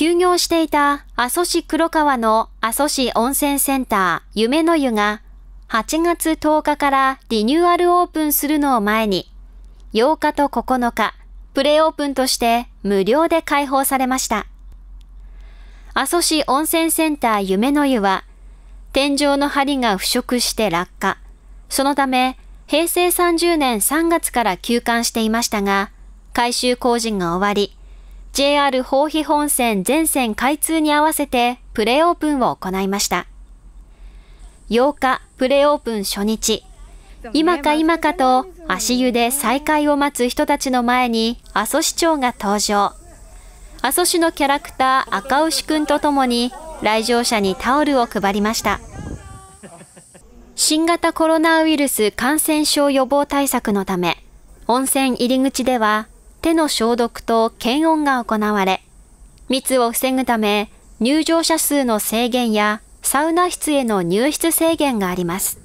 休業していた阿蘇市黒川の阿蘇市温泉センター夢の湯が8月10日からリニューアルオープンするのを前に8日と9日プレオープンとして無料で開放されました。阿蘇市温泉センター夢の湯は天井の梁が腐食して落下。そのため平成30年3月から休館していましたが改修工事が終わり JR 豊肥本線全線開通に合わせてプレオープンを行いました。8日、プレオープン初日、今か今かと足湯で再開を待つ人たちの前に阿蘇市長が登場。阿蘇市のキャラクター赤牛くんとともに来場者にタオルを配りました。新型コロナウイルス感染症予防対策のため、温泉入り口では手の消毒と検温が行われ、密を防ぐため入場者数の制限やサウナ室への入室制限があります。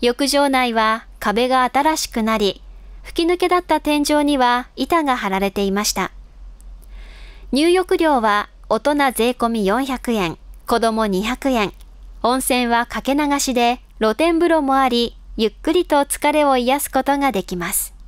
浴場内は壁が新しくなり、吹き抜けだった天井には板が張られていました。入浴料は大人税込み400円、子供200円、温泉はかけ流しで露天風呂もあり、ゆっくりと疲れを癒すことができます。